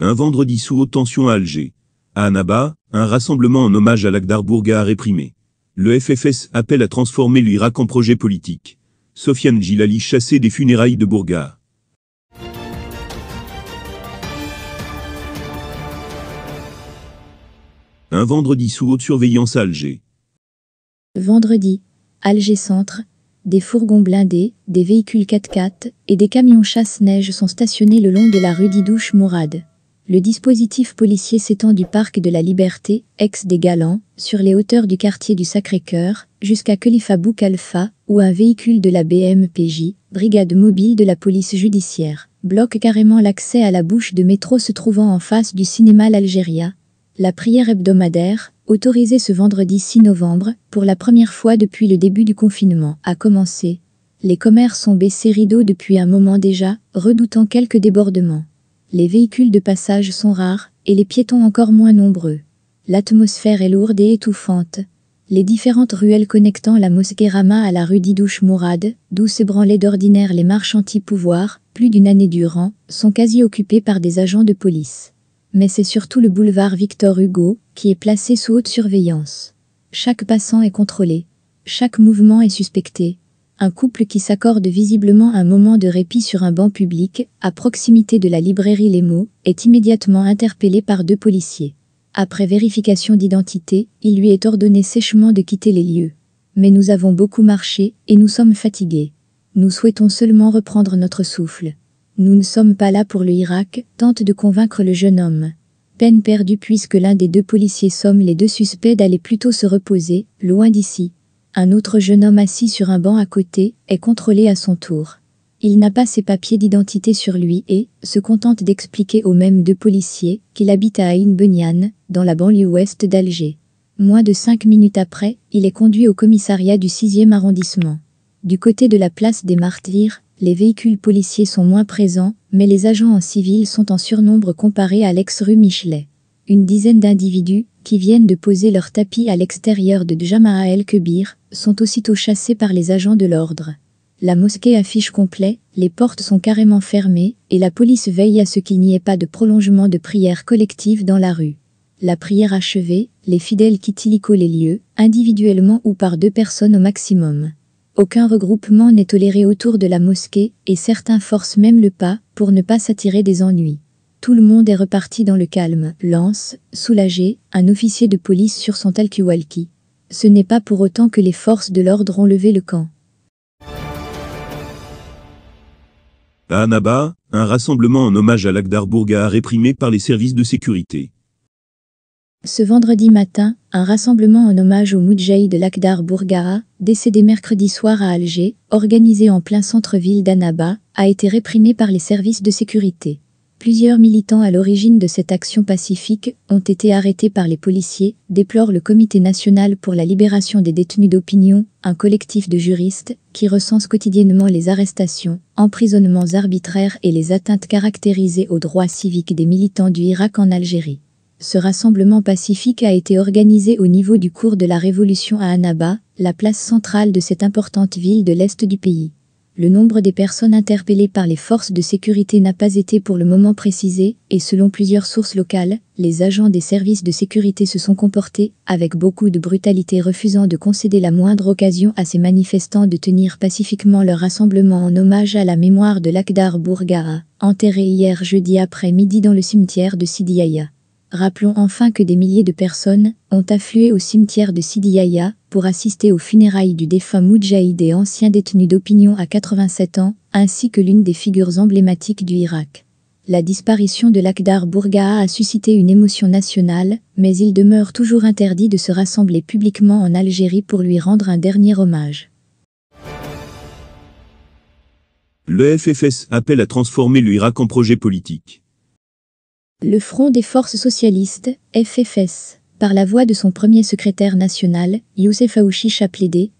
Un vendredi sous haute tension à Alger. À Annaba, un rassemblement en hommage à Lakhdar Bourga a réprimé. Le FFS appelle à transformer l'Irak en projet politique. Sofiane Gilali chassé des funérailles de Bourga. Un vendredi sous haute surveillance à Alger. Vendredi, Alger Centre, des fourgons blindés, des véhicules 4x4 et des camions chasse-neige sont stationnés le long de la rue Didouche Mourad. Le dispositif policier s'étend du parc de la Liberté, ex des Galants, sur les hauteurs du quartier du Sacré-Cœur, jusqu'à Bouk Alpha, où un véhicule de la BMPJ, brigade mobile de la police judiciaire, bloque carrément l'accès à la bouche de métro se trouvant en face du cinéma L'Algéria. La prière hebdomadaire, autorisée ce vendredi 6 novembre, pour la première fois depuis le début du confinement, a commencé. Les commerces ont baissé rideau depuis un moment déjà, redoutant quelques débordements les véhicules de passage sont rares et les piétons encore moins nombreux. L'atmosphère est lourde et étouffante. Les différentes ruelles connectant la mosquée à la rue Didouche Mourad, d'où s'ébranlaient d'ordinaire les marches anti-pouvoir, plus d'une année durant, sont quasi occupées par des agents de police. Mais c'est surtout le boulevard Victor Hugo qui est placé sous haute surveillance. Chaque passant est contrôlé. Chaque mouvement est suspecté un couple qui s'accorde visiblement un moment de répit sur un banc public, à proximité de la librairie Les Mots, est immédiatement interpellé par deux policiers. Après vérification d'identité, il lui est ordonné sèchement de quitter les lieux. Mais nous avons beaucoup marché et nous sommes fatigués. Nous souhaitons seulement reprendre notre souffle. Nous ne sommes pas là pour le Irak, tente de convaincre le jeune homme. Peine perdue puisque l'un des deux policiers somme les deux suspects d'aller plutôt se reposer, loin d'ici, un autre jeune homme assis sur un banc à côté est contrôlé à son tour. Il n'a pas ses papiers d'identité sur lui et se contente d'expliquer aux mêmes deux policiers qu'il habite à Aïn Benyan, dans la banlieue ouest d'Alger. Moins de cinq minutes après, il est conduit au commissariat du 6e arrondissement. Du côté de la place des Martyrs, les véhicules policiers sont moins présents, mais les agents en civil sont en surnombre comparés à l'ex-rue Michelet. Une dizaine d'individus, qui viennent de poser leur tapis à l'extérieur de Djamaa el-Kebir, sont aussitôt chassés par les agents de l'ordre. La mosquée affiche complet, les portes sont carrément fermées et la police veille à ce qu'il n'y ait pas de prolongement de prière collective dans la rue. La prière achevée, les fidèles quittent illico les lieux, individuellement ou par deux personnes au maximum. Aucun regroupement n'est toléré autour de la mosquée et certains forcent même le pas pour ne pas s'attirer des ennuis. Tout le monde est reparti dans le calme. Lance, soulagé, un officier de police sur son talkie Ce n'est pas pour autant que les forces de l'ordre ont levé le camp. À Annaba, un rassemblement en hommage à l'Agdarburga réprimé par les services de sécurité. Ce vendredi matin, un rassemblement en hommage au Moudjahid Lakhdar Bourgara, décédé mercredi soir à Alger, organisé en plein centre-ville d'Annaba, a été réprimé par les services de sécurité. Plusieurs militants à l'origine de cette action pacifique ont été arrêtés par les policiers, déplore le Comité national pour la libération des détenus d'opinion, un collectif de juristes qui recense quotidiennement les arrestations, emprisonnements arbitraires et les atteintes caractérisées aux droits civiques des militants du Irak en Algérie. Ce rassemblement pacifique a été organisé au niveau du cours de la Révolution à Annaba, la place centrale de cette importante ville de l'Est du pays le nombre des personnes interpellées par les forces de sécurité n'a pas été pour le moment précisé, et selon plusieurs sources locales, les agents des services de sécurité se sont comportés avec beaucoup de brutalité refusant de concéder la moindre occasion à ces manifestants de tenir pacifiquement leur rassemblement en hommage à la mémoire de l'Akdar Bourgara, enterré hier jeudi après-midi dans le cimetière de Sidiyaya. Rappelons enfin que des milliers de personnes ont afflué au cimetière de Sidi Yahya pour assister aux funérailles du défunt Moudjahid et ancien détenu d'opinion à 87 ans, ainsi que l'une des figures emblématiques du Irak. La disparition de l'Akdar Bourgaa a suscité une émotion nationale, mais il demeure toujours interdit de se rassembler publiquement en Algérie pour lui rendre un dernier hommage. Le FFS appelle à transformer l'Irak en projet politique. Le Front des Forces Socialistes, FFS, par la voix de son premier secrétaire national, Youssef Aouchi a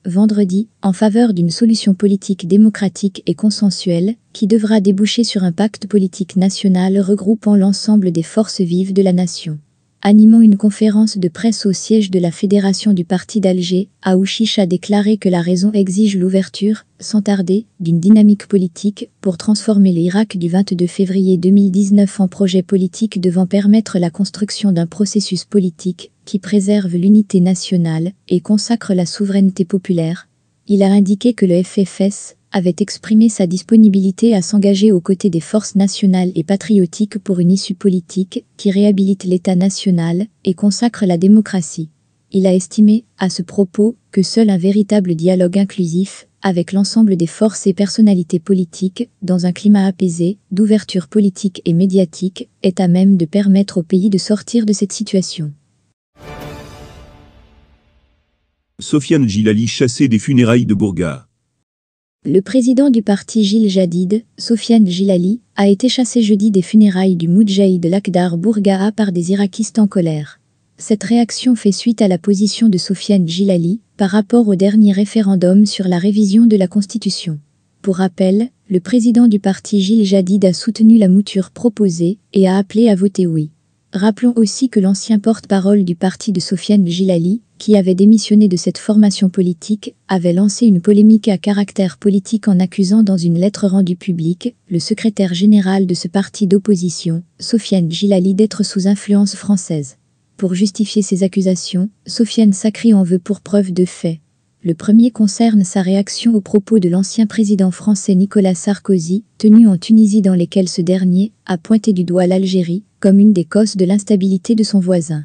vendredi, en faveur d'une solution politique démocratique et consensuelle, qui devra déboucher sur un pacte politique national regroupant l'ensemble des forces vives de la nation animant une conférence de presse au siège de la Fédération du Parti d'Alger, Aouchicha a déclaré que la raison exige l'ouverture, sans tarder, d'une dynamique politique pour transformer l'Irak du 22 février 2019 en projet politique devant permettre la construction d'un processus politique qui préserve l'unité nationale et consacre la souveraineté populaire. Il a indiqué que le FFS avait exprimé sa disponibilité à s'engager aux côtés des forces nationales et patriotiques pour une issue politique qui réhabilite l'État national et consacre la démocratie. Il a estimé, à ce propos, que seul un véritable dialogue inclusif avec l'ensemble des forces et personnalités politiques, dans un climat apaisé, d'ouverture politique et médiatique, est à même de permettre au pays de sortir de cette situation. Sofiane Gilali chassé des funérailles de Bourga. Le président du parti Gilles Jadid, Sofiane Gilali, a été chassé jeudi des funérailles du Moudjahid Lakhdar Bourgaha par des irakistes en colère. Cette réaction fait suite à la position de Sofiane Gilali par rapport au dernier référendum sur la révision de la Constitution. Pour rappel, le président du parti Gilles Jadid a soutenu la mouture proposée et a appelé à voter oui. Rappelons aussi que l'ancien porte-parole du parti de Sofiane Gilali, qui avait démissionné de cette formation politique, avait lancé une polémique à caractère politique en accusant dans une lettre rendue publique le secrétaire général de ce parti d'opposition, Sofiane Gilali, d'être sous influence française. Pour justifier ces accusations, Sofiane Sacri en veut pour preuve de fait. Le premier concerne sa réaction aux propos de l'ancien président français Nicolas Sarkozy, tenu en Tunisie dans lesquels ce dernier a pointé du doigt l'Algérie comme une des causes de l'instabilité de son voisin.